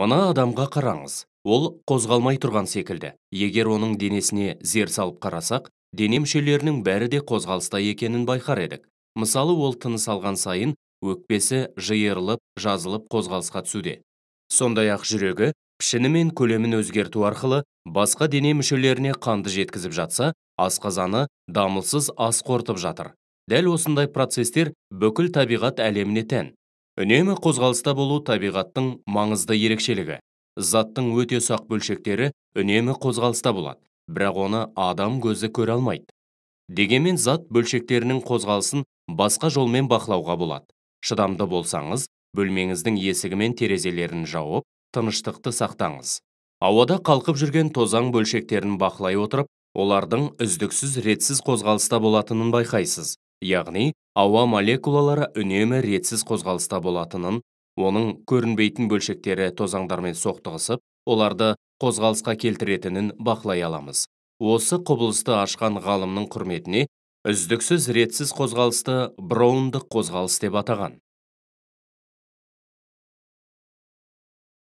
мына адамға қараңыз ол қозғалмай тұрған секілді егер оның денесіне зер салып қарасақ дене мүшелерінің бәрі де қозғалыста екенін байқар едік мысалы ол тыныс алған сайын өкпесі жиырылып жазылып қозғалысқа түсуде сондай ақ жүрегі пішіні мен көлемін өзгерту арқылы басқа дене мүшелеріне қанды жеткізіп жатса асқазаны дамылсыз ас қорытып жатыр дәл осындай процестер бүкіл табиғат әлеміне тән үнемі қозғалыста болу табиғаттың маңызды ерекшелігі заттың өте сақ бөлшектері үнемі қозғалыста болады бірақ оны адам көзі көре алмайды дегенмен зат бөлшектерінің қозғалысын басқа жолмен бақылауға болады шыдамды болсаңыз бөлмеңіздің есігі мен терезелерін жауып тыныштықты сақтаңыз ауада қалқып жүрген тозаң бөлшектерін бақылай отырып олардың үздіксіз ретсіз қозғалыста болатынын байқайсыз яғни ауа молекулалары үнемі ретсіз қозғалыста болатынын оның көрінбейтін бөлшектері тозаңдармен соқтығысып оларды қозғалысқа келтіретінін бақылай аламыз осы құбылысты ашқан ғалымның құрметіне үздіксіз ретсіз қозғалысты броундық қозғалыс деп атаған